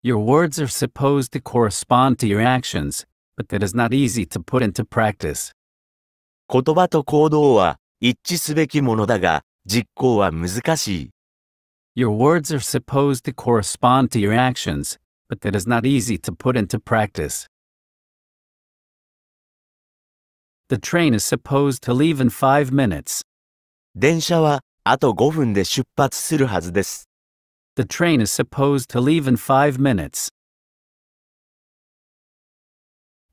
Your words are supposed to correspond to your actions, but that is not easy to put into practice. 言葉と行動は一致すべきものだが、実行は難しい。Your words are supposed to correspond to your actions, but that is not easy to put into practice. The train is supposed to leave in five minutes. 電車はあと5分で出発するはずです。the train is supposed to leave in five minutes.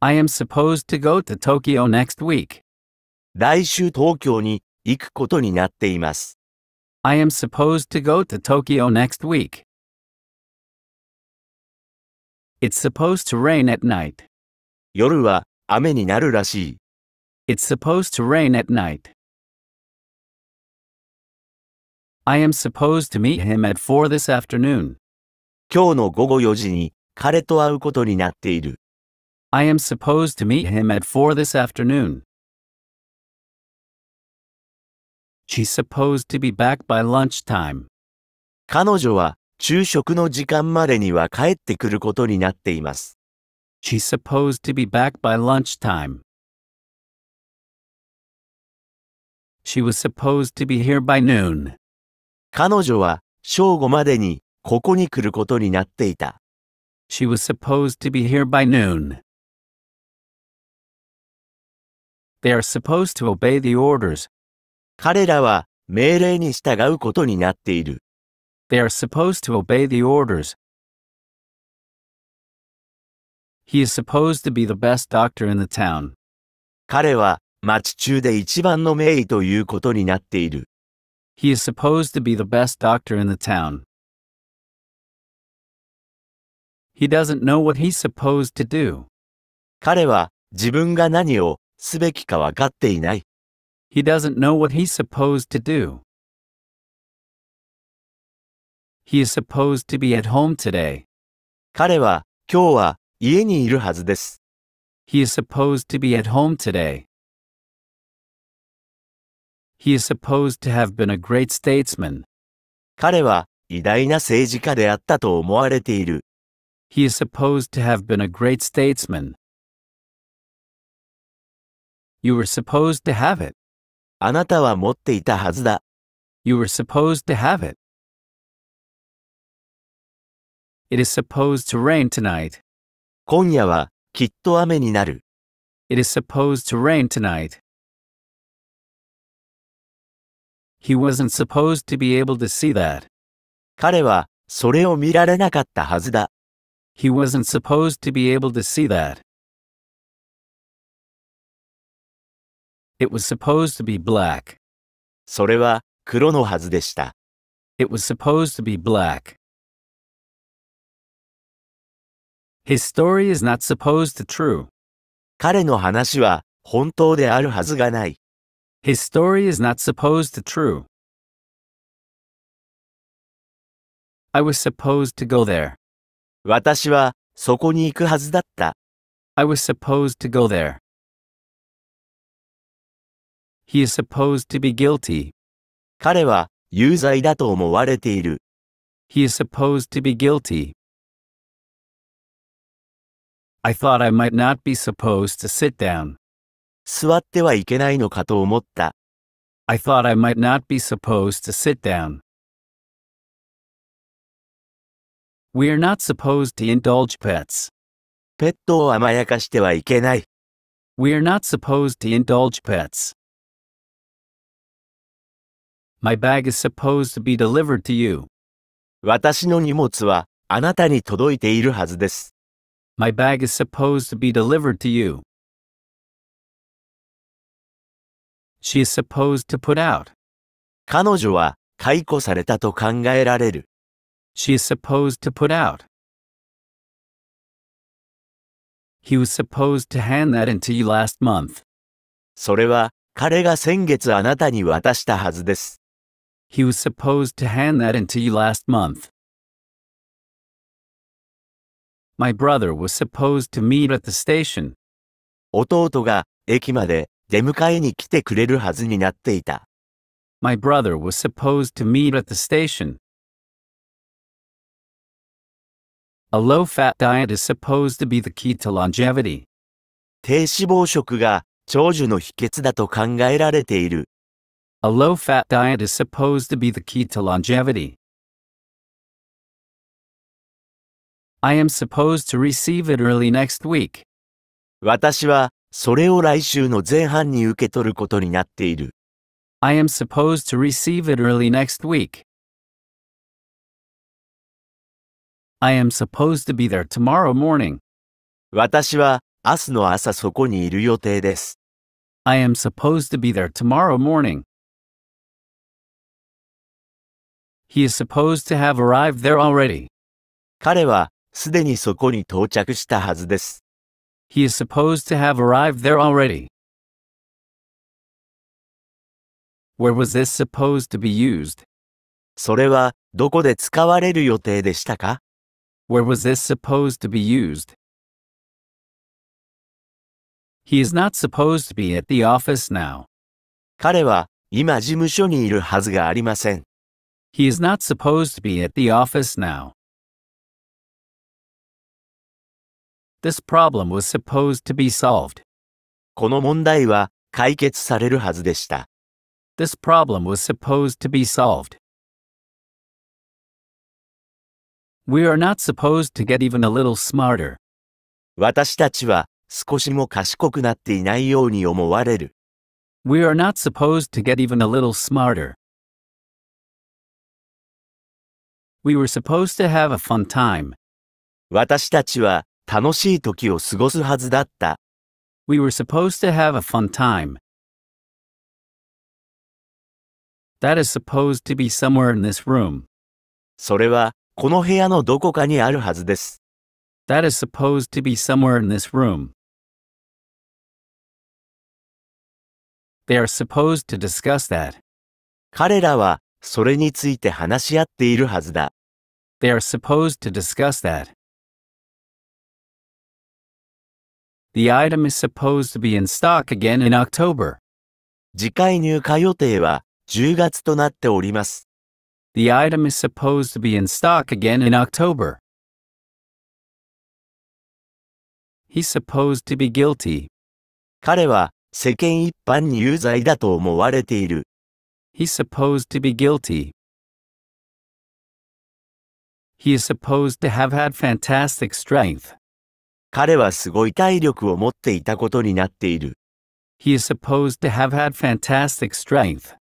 I am supposed to go to Tokyo next week. 来週東京に行くことになっています。I am supposed to go to Tokyo next week. It's supposed to rain at night. 夜は雨になるらしい。It's supposed to rain at night. I am supposed to meet him at 4 this afternoon. 今日の午後4時に彼と会うことになっている。I am supposed to meet him at 4 this afternoon. She's supposed to be back by lunchtime. 彼女は昼食の時間までには帰ってくることになっています。She's supposed to be back by lunchtime. She was supposed to be here by noon. 彼女は正午までにここに来ることになっていた。She was supposed to be here by noon. They are supposed to obey the orders. 彼らは命令に従うことになっている。They are supposed to obey the orders. He is supposed to be the best doctor in the town. 彼は町中で一番の名医ということになっている。He is supposed to be the best doctor in the town. He doesn't know what he's supposed to do. 彼は自分が何をすべきかわかっていない。He doesn't know what he's supposed to do. He is supposed to be at home today. 彼は今日は家にいるはずです。He is supposed to be at home today. He is supposed to have been a great statesman. 彼は偉大な政治家であったと思われている。He is supposed to have been a great statesman. You were supposed to have it. あなたは持っていたはずだ。You were supposed to have it. It is supposed to rain tonight. 今夜はきっと雨になる。It is supposed to rain tonight. He wasn't supposed to be able to see that. 彼はそれを見られなかったはずだ。He wasn't supposed to be able to see that. It was supposed to be black. それは黒のはずでした。It was supposed to be black. His story is not supposed to true. 彼の話は本当であるはずがない。his story is not supposed to true. I was supposed to go there. 私はそこに行くはずだった。I was supposed to go there. He is supposed to be guilty. 彼は有罪だと思われている。He is supposed to be guilty. I thought I might not be supposed to sit down. 座ってはいけないのかと思った。I thought I might not be supposed to sit down. We are not supposed to indulge pets. ペットを甘やかしてはいけない。We are not supposed to indulge pets. My bag is supposed to be delivered to you. 私の荷物はあなたに届いているはずです。My bag is supposed to be delivered to you. she is supposed to put out. 彼女は解雇されたと考えられる。She is supposed to put out. He was supposed to hand that into you last month. それは彼が先月あなたに渡したはずです。He was supposed to hand that into you last month. My brother was supposed to meet at the station. 弟が駅まで出迎えに来てくれるはずになっていた。My brother was supposed to meet at the station. A low fat diet is supposed to be the key to longevity. 低脂肪食が長寿の秘訣だと考えられている。A low fat diet is supposed to be the key to longevity. I am supposed to receive it early next week. 私はそれを来週の前半に受け取ることになっている。I am supposed to receive it early next week. I am supposed to be there tomorrow morning. 私は明日の朝そこにいる予定です。I am supposed to be there tomorrow morning. He is supposed to have arrived there already. 彼はすでにそこに到着したはずです。He is supposed to have arrived there already. Where was this supposed to be used? それはどこで使われる予定でしたか Where was this supposed to be used? He is not supposed to be at the office now. 彼は今事務所にいるはずがありません。He is not supposed to be at the office now. This problem was supposed to be solved. この問題は解決されるはずでした。This problem was supposed to be solved. We are not supposed to get even a little smarter. 私たちは少しも賢くなっていないように思われる。We are not supposed to get even a little smarter. We were supposed to have a fun time. 私たちは楽しい時を過ごすはずだった。We were supposed to have a fun time. That is supposed to be somewhere in this room. それは、この部屋のどこかにあるはずです。That is supposed to be somewhere in this room. They are supposed to discuss that. 彼らは、それについて話し合っているはずだ。They are supposed to discuss that. The item is supposed to be in stock again in October. 次回入荷予定は10月となっております。The item is supposed to be in stock again in October. He's supposed to be guilty. 彼は世間一般に有罪だと思われている。He's supposed to be guilty. He is supposed to have had fantastic strength. 彼はすごい体力を持っていたことになっている。He is supposed to have had fantastic strength.